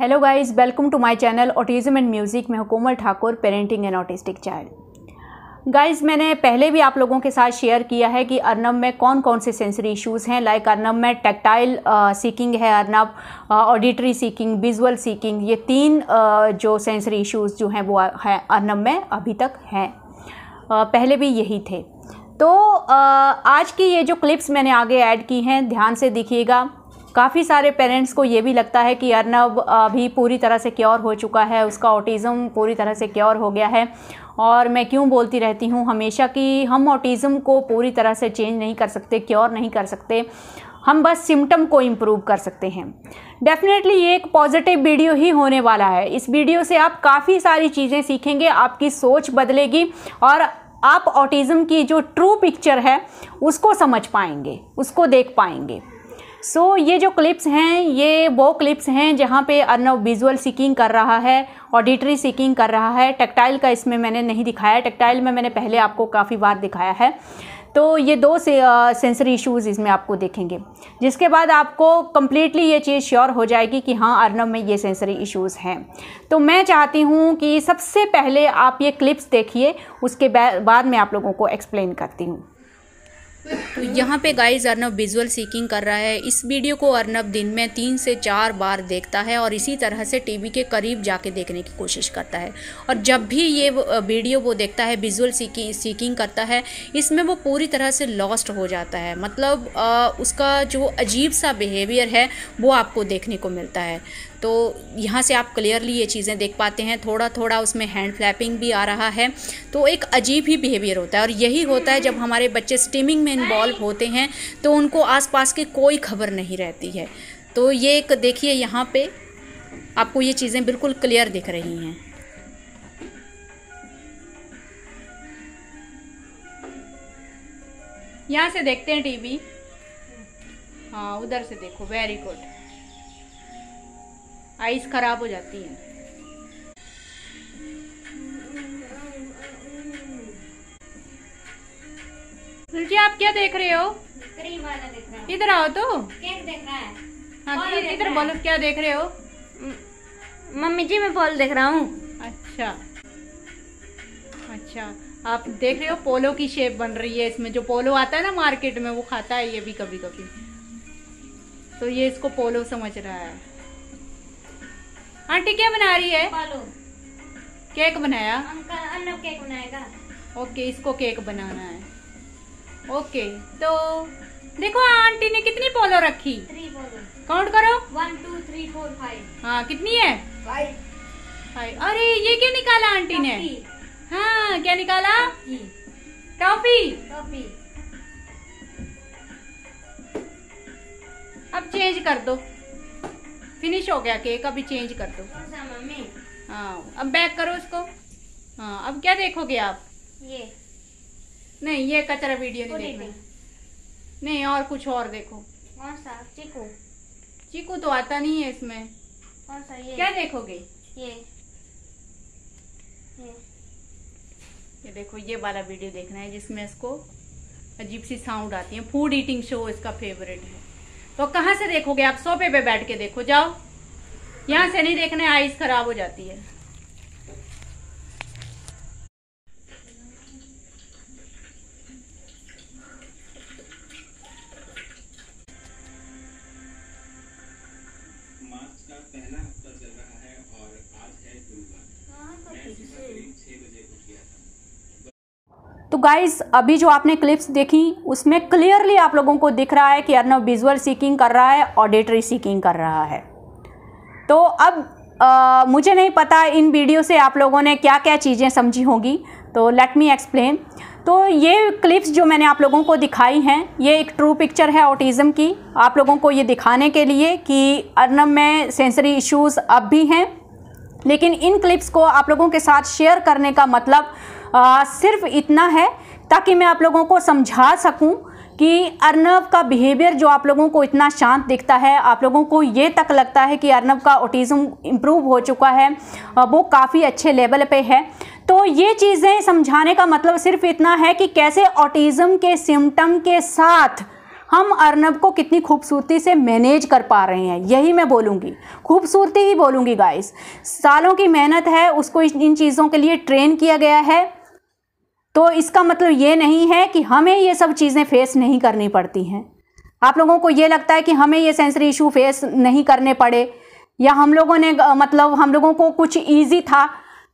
hello guys welcome to my channel autism and music में Hukumal Thakur parenting and autistic child guys मैंने पहले भी आप लोगों के साथ शेयर किया है कि अर्नब में कौन कौन से सेंसरी इश्यूज़ हैं लाइक अर्नब में टेक्टाइल सीकिंग uh, है Arnab auditory seeking visual seeking ये तीन uh, जो सेंसरी इशूज़ जो हैं वो हैं अर्नब में अभी तक हैं uh, पहले भी यही थे तो uh, आज की ये जो क्लिप्स मैंने आगे ऐड की हैं ध्यान से देखिएगा काफ़ी सारे पेरेंट्स को ये भी लगता है कि अर्नब अभी पूरी तरह से क्योर हो चुका है उसका ऑटिज़म पूरी तरह से क्योर हो गया है और मैं क्यों बोलती रहती हूँ हमेशा कि हम ऑटिज़म को पूरी तरह से चेंज नहीं कर सकते क्योर नहीं कर सकते हम बस सिम्टम को इम्प्रूव कर सकते हैं डेफिनेटली ये एक पॉजिटिव वीडियो ही होने वाला है इस वीडियो से आप काफ़ी सारी चीज़ें सीखेंगे आपकी सोच बदलेगी और आप ऑटिज़म की जो ट्रू पिक्चर है उसको समझ पाएंगे उसको देख पाएंगे सो so, ये जो क्लिप्स हैं ये वो क्लिप्स हैं जहाँ पे अर्नव विजुअल सीकिंग कर रहा है ऑडिटरी सीकिंग कर रहा है टेक्टाइल का इसमें मैंने नहीं दिखाया टेक्टाइल में मैंने पहले आपको काफ़ी बार दिखाया है तो ये दो से, आ, सेंसरी इश्यूज़ इसमें आपको देखेंगे जिसके बाद आपको कम्प्लीटली ये चीज़ श्योर हो जाएगी कि हाँ अर्नब में ये सेंसरी इश्यूज़ हैं तो मैं चाहती हूँ कि सबसे पहले आप ये क्लिप्स देखिए उसके बाद मैं आप लोगों को एक्सप्लेन करती हूँ तो यहाँ पे गाइज अर्नब विजुअल सीकिंग कर रहा है इस वीडियो को अर्नब दिन में तीन से चार बार देखता है और इसी तरह से टीवी के करीब जाके देखने की कोशिश करता है और जब भी ये वीडियो वो देखता है विजुअल सीकिंग सीकिंग करता है इसमें वो पूरी तरह से लॉस्ट हो जाता है मतलब आ, उसका जो अजीब सा बिहेवियर है वो आपको देखने को मिलता है तो यहाँ से आप क्लियरली ये चीज़ें देख पाते हैं थोड़ा थोड़ा उसमें हैंड फ्लैपिंग भी आ रहा है तो एक अजीब ही बिहेवियर होता है और यही होता है जब हमारे बच्चे स्टीमिंग में इन्वॉल्व होते हैं तो उनको आसपास की कोई खबर नहीं रहती है तो ये एक देखिए यहाँ पे आपको ये चीज़ें बिल्कुल क्लियर दिख रही हैं यहाँ से देखते हैं टीवी हाँ उधर से देखो वेरी गुड आइस खराब हो जाती है तुलसी आप क्या देख रहे हो क्रीम वाला देख रहा इधर आओ तो केक देख रहा है हाँ, इधर बोलो क्या देख रहे हो मम्मी जी मैं पोल देख रहा हूँ अच्छा अच्छा आप देख रहे हो पोलो की शेप बन रही है इसमें जो पोलो आता है ना मार्केट में वो खाता है ये भी कभी कभी तो ये इसको पोलो समझ रहा है आंटी क्या बना रही है केक बनाया केक बनाएगा ओके इसको केक बनाना है ओके तो देखो आंटी ने कितनी पोलो रखी काउंट करो one two three four five हाँ कितनी है फाइव फाइव अरे ये क्या निकाला आंटी ने हाँ क्या निकाला टॉफी टॉफी अब चेंज कर दो फिनिश हो गया केक अभी चेंज कर दो हाँ अब बैक करो इसको हाँ अब क्या देखोगे आप ये नहीं ये कचरा वीडियो नहीं देखना नहीं और कुछ और देखो कौन सा चीकू चीकू तो आता नहीं है इसमें कौन सा ये क्या देखोगे ये ये ये देखो ये वाला वीडियो देखना है जिसमें इसको अजीब सी साउंड आती है फूड ईटिंग शो इसका फेवरेट है तो कहाँ से देखोगे आप सोफे पे बैठ के देखो जाओ यहाँ से नहीं देखने आइस खराब हो जाती है तो गाइज अभी जो आपने क्लिप्स देखी उसमें क्लियरली आप लोगों को दिख रहा है कि अर्नव विजुअल सीकिंग कर रहा है ऑडिटरी सीकिंग कर रहा है तो अब आ, मुझे नहीं पता इन वीडियो से आप लोगों ने क्या क्या चीज़ें समझी होंगी तो लेट मी एक्सप्लेन तो ये क्लिप्स जो मैंने आप लोगों को दिखाई हैं ये एक ट्रू पिक्चर है ऑटिज़म की आप लोगों को ये दिखाने के लिए कि अर्नब में सेंसरी इश्यूज़ अब भी हैं लेकिन इन क्लिप्स को आप लोगों के साथ शेयर करने का मतलब आ, सिर्फ इतना है ताकि मैं आप लोगों को समझा सकूं कि अर्नब का बिहेवियर जो आप लोगों को इतना शांत दिखता है आप लोगों को ये तक लगता है कि अर्नब का ऑटिज़म इम्प्रूव हो चुका है वो काफ़ी अच्छे लेवल पे है तो ये चीज़ें समझाने का मतलब सिर्फ इतना है कि कैसे ऑटिज़म के सिम्टम के साथ हम अर्नब को कितनी खूबसूरती से मैनेज कर पा रहे हैं यही मैं बोलूँगी खूबसूरती ही बोलूँगी गाइस सालों की मेहनत है उसको इन चीज़ों के लिए ट्रेन किया गया है तो इसका मतलब ये नहीं है कि हमें ये सब चीज़ें फेस नहीं करनी पड़ती हैं आप लोगों को ये लगता है कि हमें ये सेंसरी इशू फेस नहीं करने पड़े या हम लोगों ने मतलब हम लोगों को कुछ ईजी था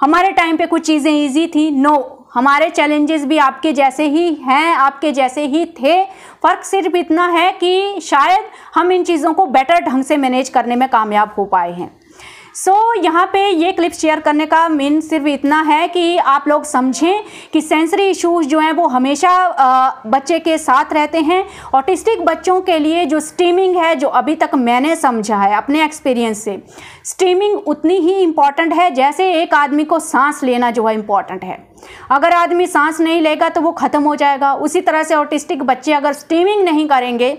हमारे टाइम पर कुछ चीज़ें ईजी थी नो हमारे चैलेंजेस भी आपके जैसे ही हैं आपके जैसे ही थे फ़र्क सिर्फ इतना है कि शायद हम इन चीज़ों को बेटर ढंग से मैनेज करने में कामयाब हो पाए हैं सो so, यहाँ पे ये क्लिप शेयर करने का मेन सिर्फ इतना है कि आप लोग समझें कि सेंसरी इश्यूज जो हैं वो हमेशा बच्चे के साथ रहते हैं ऑटिस्टिक बच्चों के लिए जो स्टीमिंग है जो अभी तक मैंने समझा है अपने एक्सपीरियंस से स्टीमिंग उतनी ही इम्पॉर्टेंट है जैसे एक आदमी को सांस लेना जो है इम्पॉर्टेंट है अगर आदमी सांस नहीं लेगा तो वो ख़त्म हो जाएगा उसी तरह से ऑटिस्टिक बच्चे अगर स्टीमिंग नहीं करेंगे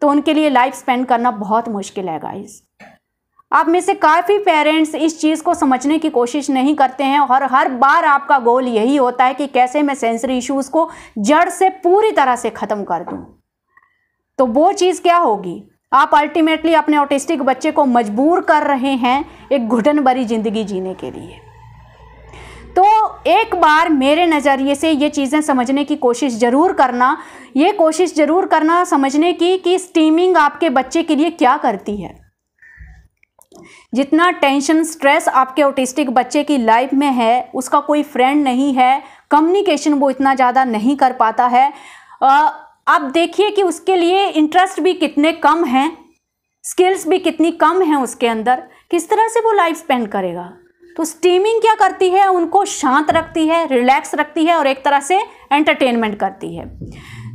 तो उनके लिए लाइफ स्पेंड करना बहुत मुश्किल है गाइज़ आप में से काफ़ी पेरेंट्स इस चीज़ को समझने की कोशिश नहीं करते हैं और हर बार आपका गोल यही होता है कि कैसे मैं सेंसरी इश्यूज़ को जड़ से पूरी तरह से ख़त्म कर दूँ तो वो चीज़ क्या होगी आप अल्टीमेटली अपने ऑटिस्टिक बच्चे को मजबूर कर रहे हैं एक घुटन भरी ज़िंदगी जीने के लिए तो एक बार मेरे नज़रिए से ये चीज़ें समझने की कोशिश ज़रूर करना ये कोशिश ज़रूर करना समझने की कि स्टीमिंग आपके बच्चे के लिए क्या करती है जितना टेंशन स्ट्रेस आपके ऑटिस्टिक बच्चे की लाइफ में है उसका कोई फ्रेंड नहीं है कम्युनिकेशन वो इतना ज़्यादा नहीं कर पाता है आप देखिए कि उसके लिए इंटरेस्ट भी कितने कम हैं स्किल्स भी कितनी कम हैं उसके अंदर किस तरह से वो लाइफ स्पेंड करेगा तो स्टीमिंग क्या करती है उनको शांत रखती है रिलैक्स रखती है और एक तरह से एंटरटेनमेंट करती है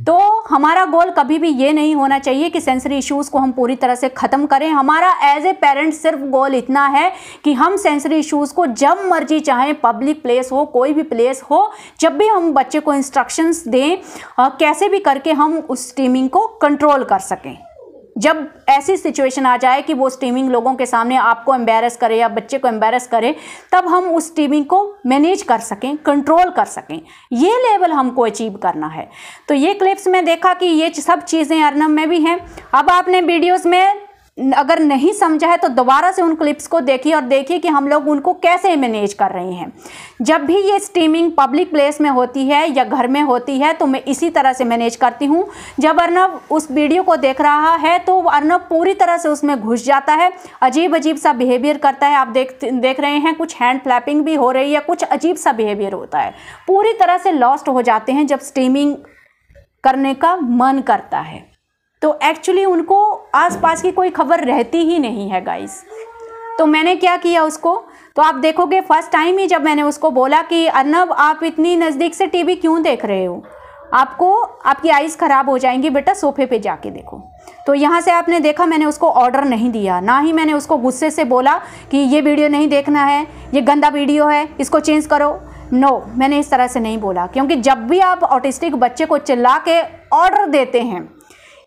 तो हमारा गोल कभी भी ये नहीं होना चाहिए कि सेंसरी इश्यूज़ को हम पूरी तरह से ख़त्म करें हमारा एज ए पेरेंट सिर्फ गोल इतना है कि हम सेंसरी इश्यूज़ को जब मर्जी चाहें पब्लिक प्लेस हो कोई भी प्लेस हो जब भी हम बच्चे को इंस्ट्रक्शंस दें कैसे भी करके हम उस स्टीमिंग को कंट्रोल कर सकें जब ऐसी सिचुएशन आ जाए कि वो स्टीमिंग लोगों के सामने आपको एम्बेरस करे या बच्चे को एम्बेरस करे तब हम उस स्टीमिंग को मैनेज कर सकें कंट्रोल कर सकें ये लेवल हमको अचीव करना है तो ये क्लिप्स में देखा कि ये सब चीज़ें अर्नम में भी हैं अब आपने वीडियोस में अगर नहीं समझा है तो दोबारा से उन क्लिप्स को देखिए और देखिए कि हम लोग उनको कैसे मैनेज कर रहे हैं जब भी ये स्ट्रीमिंग पब्लिक प्लेस में होती है या घर में होती है तो मैं इसी तरह से मैनेज करती हूँ जब अर्नब उस वीडियो को देख रहा है तो अर्नब पूरी तरह से उसमें घुस जाता है अजीब अजीब सा बिहेवियर करता है आप देख देख रहे हैं कुछ हैंड फ्लैपिंग भी हो रही है कुछ अजीब सा बिहेवियर होता है पूरी तरह से लॉस्ट हो जाते हैं जब स्ट्रीमिंग करने का मन करता है तो एक्चुअली उनको आसपास की कोई खबर रहती ही नहीं है गाइस तो मैंने क्या किया उसको तो आप देखोगे फर्स्ट टाइम ही जब मैंने उसको बोला कि अर्नब आप इतनी नज़दीक से टीवी क्यों देख रहे हो आपको आपकी आइज़ ख़राब हो जाएंगी बेटा सोफे पे जाके देखो तो यहाँ से आपने देखा मैंने उसको ऑर्डर नहीं दिया ना ही मैंने उसको गुस्से से बोला कि ये वीडियो नहीं देखना है ये गंदा वीडियो है इसको चेंज करो नो मैंने इस तरह से नहीं बोला क्योंकि जब भी आप ऑटिस्टिक बच्चे को चिल्ला के ऑर्डर देते हैं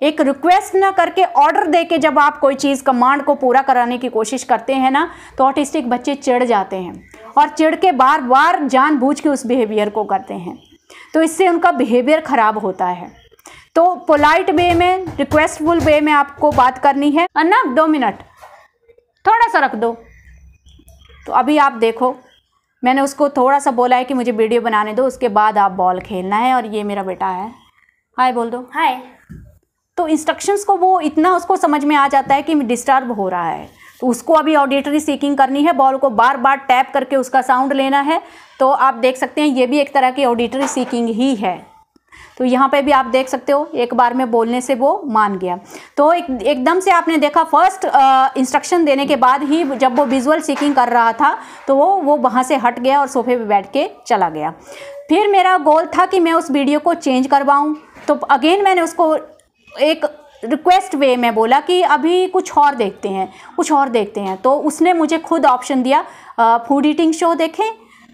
एक रिक्वेस्ट ना करके ऑर्डर दे के जब आप कोई चीज़ कमांड को पूरा कराने की कोशिश करते हैं ना तो ऑटिस्टिक बच्चे चिढ़ जाते हैं और चिढ़ के बार बार जानबूझ के उस बिहेवियर को करते हैं तो इससे उनका बिहेवियर ख़राब होता है तो पोलाइट वे में रिक्वेस्टफुल वे में आपको बात करनी है अन्ना दो मिनट थोड़ा सा रख दो तो अभी आप देखो मैंने उसको थोड़ा सा बोला है कि मुझे वीडियो बनाने दो उसके बाद आप बॉल खेलना है और ये मेरा बेटा है हाय बोल दो हाय तो इंस्ट्रक्शंस को वो इतना उसको समझ में आ जाता है कि डिस्टर्ब हो रहा है तो उसको अभी ऑडिटरी सीकिंग करनी है बॉल को बार बार टैप करके उसका साउंड लेना है तो आप देख सकते हैं ये भी एक तरह की ऑडिटरी सीकिंग ही है तो यहाँ पे भी आप देख सकते हो एक बार में बोलने से वो मान गया तो एक एकदम से आपने देखा फर्स्ट इंस्ट्रक्शन देने के बाद ही जब वो विजुअल सीकिंग कर रहा था तो वो वो वहाँ से हट गया और सोफे पे बैठ के चला गया फिर मेरा गोल था कि मैं उस वीडियो को चेंज करवाऊँ तो अगेन मैंने उसको एक रिक्वेस्ट वे में बोला कि अभी कुछ और देखते हैं कुछ और देखते हैं तो उसने मुझे खुद ऑप्शन दिया फूड ईटिंग शो देखें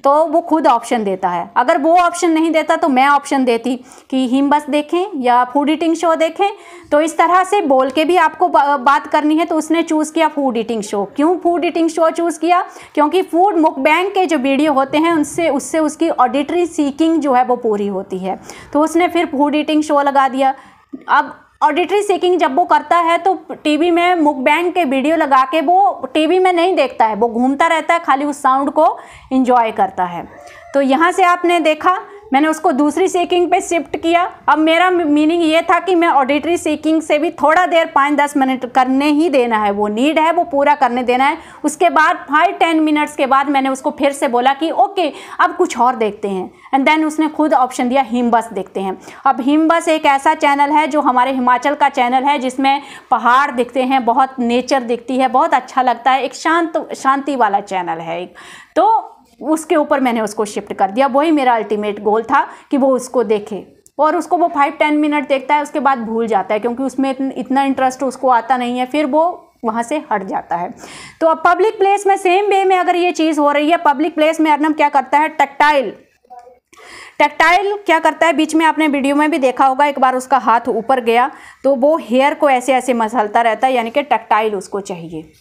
तो वो खुद ऑप्शन देता है अगर वो ऑप्शन नहीं देता तो मैं ऑप्शन देती कि हिम बस देखें या फूड ईटिंग शो देखें तो इस तरह से बोल के भी आपको बात करनी है तो उसने चूज़ किया फूड ईटिंग शो क्यों फूड ईटिंग शो चूज़ किया क्योंकि फूड मुक बैंक के जो वीडियो होते हैं उनसे उससे उसकी ऑडिटरी सीकिंग जो है वो पूरी होती है तो उसने फिर फूड ईटिंग शो लगा दिया अब ऑडिटरी सीकिंग जब वो करता है तो टीवी में मुक के वीडियो लगा के वो टीवी में नहीं देखता है वो घूमता रहता है खाली उस साउंड को इंजॉय करता है तो यहाँ से आपने देखा मैंने उसको दूसरी सीकिंग पे शिफ्ट किया अब मेरा मीनिंग ये था कि मैं ऑडिटरी सीकिंग से भी थोड़ा देर पाँच दस मिनट करने ही देना है वो नीड है वो पूरा करने देना है उसके बाद फाइव टेन मिनट्स के बाद मैंने उसको फिर से बोला कि ओके अब कुछ और देखते हैं एंड देन उसने खुद ऑप्शन दिया हिमबस देखते हैं अब हिमबस एक ऐसा चैनल है जो हमारे हिमाचल का चैनल है जिसमें पहाड़ दिखते हैं बहुत नेचर दिखती है बहुत अच्छा लगता है एक शांत शांति वाला चैनल है एक तो उसके ऊपर मैंने उसको शिफ्ट कर दिया वही मेरा अल्टीमेट गोल था कि वो उसको देखे और उसको वो फाइव टेन मिनट देखता है उसके बाद भूल जाता है क्योंकि उसमें इतना इंटरेस्ट उसको आता नहीं है फिर वो वहाँ से हट जाता है तो अब पब्लिक प्लेस में सेम वे में अगर ये चीज़ हो रही है पब्लिक प्लेस में अर्नम क्या करता है टेक्टाइल टेक्टाइल क्या करता है बीच में आपने वीडियो में भी देखा होगा एक बार उसका हाथ ऊपर गया तो वो हेयर को ऐसे ऐसे मसलता रहता है यानी कि टेक्टाइल उसको चाहिए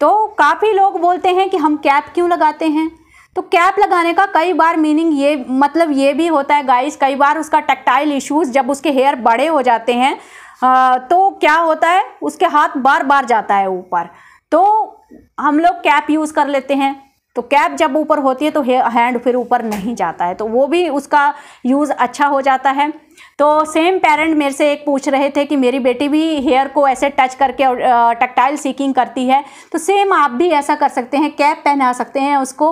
तो काफ़ी लोग बोलते हैं कि हम कैप क्यों लगाते हैं तो कैप लगाने का कई बार मीनिंग ये मतलब ये भी होता है गाइस कई बार उसका टेक्टाइल इश्यूज़ जब उसके हेयर बड़े हो जाते हैं तो क्या होता है उसके हाथ बार बार जाता है ऊपर तो हम लोग कैप यूज़ कर लेते हैं तो कैप जब ऊपर होती है तो हैंड फिर ऊपर नहीं जाता है तो वो भी उसका यूज़ अच्छा हो जाता है तो सेम पेरेंट मेरे से एक पूछ रहे थे कि मेरी बेटी भी हेयर को ऐसे टच करके टक्टाइल सीकिंग करती है तो सेम आप भी ऐसा कर सकते हैं कैप पहना सकते हैं उसको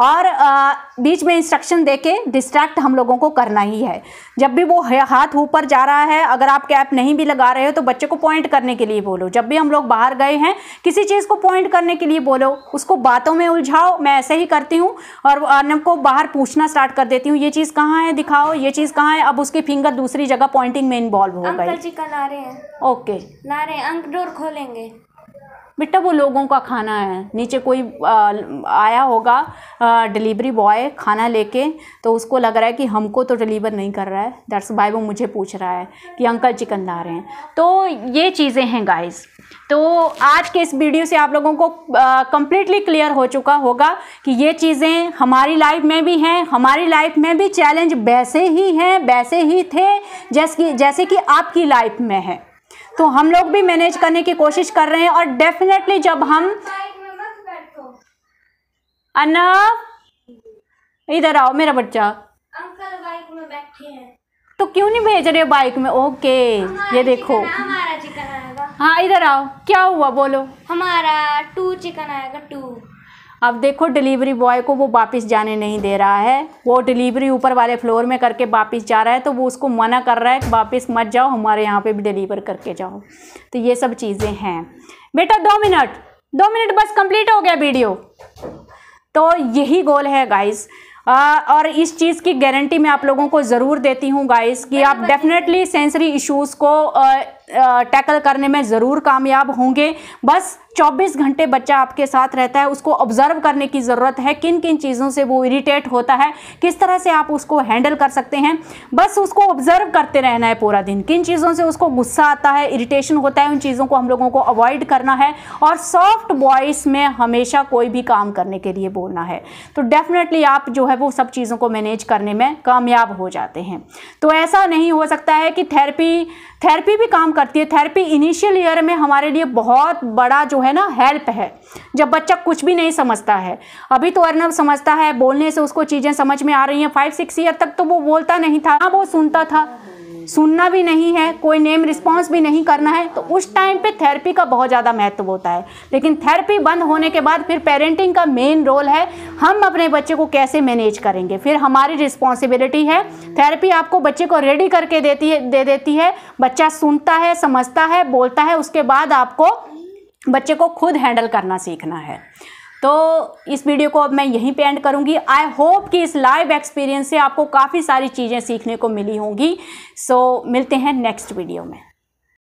और आ, बीच में इंस्ट्रक्शन दे के डिस्ट्रैक्ट हम लोगों को करना ही है जब भी वो हाथ ऊपर जा रहा है अगर आप कैप नहीं भी लगा रहे हो तो बच्चे को पॉइंट करने के लिए बोलो जब भी हम लोग बाहर गए हैं किसी चीज़ को पॉइंट करने के लिए बोलो उसको बातों में उलझाओ मैं ऐसे ही करती हूँ और अनब को बाहर पूछना स्टार्ट कर देती हूँ ये चीज़ कहाँ है दिखाओ ये चीज़ कहाँ है अब उसकी फिंगर का दूसरी जगह पॉइंटिंग में इन्वॉल्व होगा अंकल जी का नारे हैं ओके नारे हैं अंक डोर खोलेंगे बेटा वो लोगों का खाना है नीचे कोई आ, आया होगा डिलीवरी बॉय खाना लेके तो उसको लग रहा है कि हमको तो डिलीवर नहीं कर रहा है दैट्स बाय वो मुझे पूछ रहा है कि अंकल चिकन ला रहे हैं तो ये चीज़ें हैं गाइस तो आज के इस वीडियो से आप लोगों को कम्प्लीटली क्लियर हो चुका होगा कि ये चीज़ें हमारी लाइफ में भी हैं हमारी लाइफ में भी चैलेंज वैसे ही हैं वैसे ही थे जैसे कि जैसे कि आपकी लाइफ में है तो हम लोग भी मैनेज करने की कोशिश कर रहे हैं और डेफिनेटली जब हम अन्ना इधर आओ मेरा बच्चा अंकल बाइक में बैठे हैं तो क्यों नहीं भेज रहे बाइक में ओके ये देखो हमारा चिकन आएगा हाँ इधर आओ क्या हुआ बोलो हमारा टू चिकन आएगा टू अब देखो डिलीवरी बॉय को वो वापस जाने नहीं दे रहा है वो डिलीवरी ऊपर वाले फ्लोर में करके वापस जा रहा है तो वो उसको मना कर रहा है कि वापस मत जाओ हमारे यहाँ पे भी डिलीवर करके जाओ तो ये सब चीज़ें हैं बेटा दो मिनट दो मिनट बस कंप्लीट हो गया वीडियो तो यही गोल है गाइस आ, और इस चीज़ की गारंटी मैं आप लोगों को ज़रूर देती हूँ गाइस कि आप डेफिनेटली सेंसरी इश्यूज़ को आ, टैकल करने में ज़रूर कामयाब होंगे बस 24 घंटे बच्चा आपके साथ रहता है उसको ऑब्जर्व करने की ज़रूरत है किन किन चीज़ों से वो इरीटेट होता है किस तरह से आप उसको हैंडल कर सकते हैं बस उसको ऑब्जर्व करते रहना है पूरा दिन किन चीज़ों से उसको गुस्सा आता है इरीटेशन होता है उन चीज़ों को हम लोगों को अवॉइड करना है और सॉफ्ट वॉइस में हमेशा कोई भी काम करने के लिए बोलना है तो डेफिनेटली आप जो है वो सब चीज़ों को मैनेज करने में कामयाब हो जाते हैं तो ऐसा नहीं हो सकता है कि थेरेपी थेरेपी भी काम करती है थेरेपी इनिशियल ईयर में हमारे लिए बहुत बड़ा जो है ना हेल्प है जब बच्चा कुछ भी नहीं समझता है अभी तो अर्नब समझता है बोलने से उसको चीज़ें समझ में आ रही हैं फाइव सिक्स ईयर तक तो वो बोलता नहीं था ना हाँ, वो सुनता था सुनना भी नहीं है कोई नेम रिस्पॉन्स भी नहीं करना है तो उस टाइम पे थेरेपी का बहुत ज़्यादा महत्व होता है लेकिन थेरेपी बंद होने के बाद फिर पेरेंटिंग का मेन रोल है हम अपने बच्चे को कैसे मैनेज करेंगे फिर हमारी रिस्पॉन्सिबिलिटी है थेरेपी आपको बच्चे को रेडी करके देती है दे देती है बच्चा सुनता है समझता है बोलता है उसके बाद आपको बच्चे को खुद हैंडल करना सीखना है तो इस वीडियो को अब मैं यहीं पे एंड करूँगी आई होप कि इस लाइव एक्सपीरियंस से आपको काफ़ी सारी चीज़ें सीखने को मिली होंगी सो so, मिलते हैं नेक्स्ट वीडियो में